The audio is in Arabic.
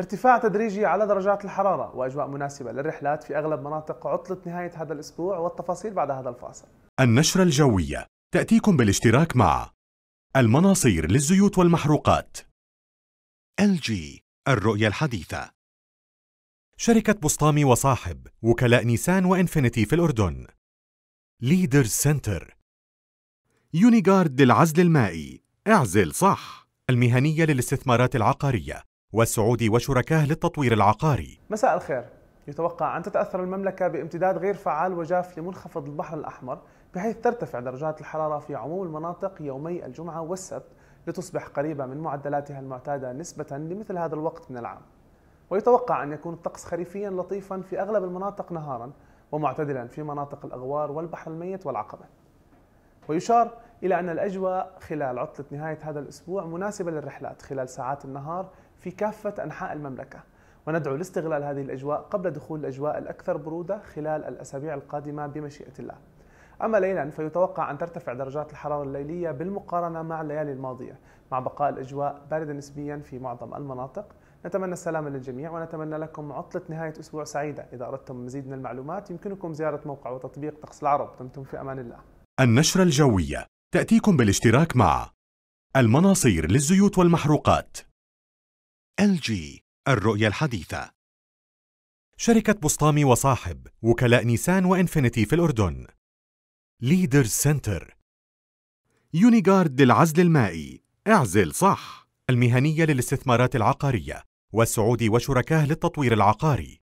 ارتفاع تدريجي على درجات الحرارة وأجواء مناسبة للرحلات في أغلب مناطق عطلة نهاية هذا الأسبوع والتفاصيل بعد هذا الفاصل النشرة الجوية تأتيكم بالاشتراك مع المناصير للزيوت والمحروقات LG الرؤية الحديثة شركة بسطامي وصاحب وكلاء نيسان وإنفينيتي في الأردن ليدر سنتر يونيغارد للعزل المائي اعزل صح المهنية للاستثمارات العقارية والسعودي وشركاه للتطوير العقاري مساء الخير يتوقع أن تتأثر المملكة بامتداد غير فعال وجاف لمنخفض البحر الأحمر بحيث ترتفع درجات الحرارة في عموم المناطق يومي الجمعة والسبت لتصبح قريبة من معدلاتها المعتادة نسبة لمثل هذا الوقت من العام ويتوقع أن يكون الطقس خريفيا لطيفا في أغلب المناطق نهارا ومعتدلا في مناطق الأغوار والبحر الميت والعقبة ويشار إلى أن الأجواء خلال عطلة نهاية هذا الأسبوع مناسبة للرحلات خلال ساعات النهار في كافة أنحاء المملكة وندعو لاستغلال هذه الأجواء قبل دخول الأجواء الأكثر برودة خلال الأسابيع القادمة بمشيئة الله أما ليلا فيتوقع أن ترتفع درجات الحرارة الليلية بالمقارنة مع الليالي الماضية مع بقاء الأجواء باردة نسبيا في معظم المناطق نتمنى السلامة للجميع ونتمنى لكم عطلة نهاية أسبوع سعيدة إذا أردتم مزيد من المعلومات يمكنكم زيارة موقع وتطبيق طقس العرب دمتم في أمان الله النشرة الجوية تأتيكم بالاشتراك مع المناصير للزيوت والمحروقات LG الرؤية الحديثة شركة بسطامي وصاحب وكلاء نيسان وإنفينيتي في الأردن ليدر سنتر يونيغارد للعزل المائي اعزل صح المهنية للاستثمارات العقارية والسعودي وشركاه للتطوير العقاري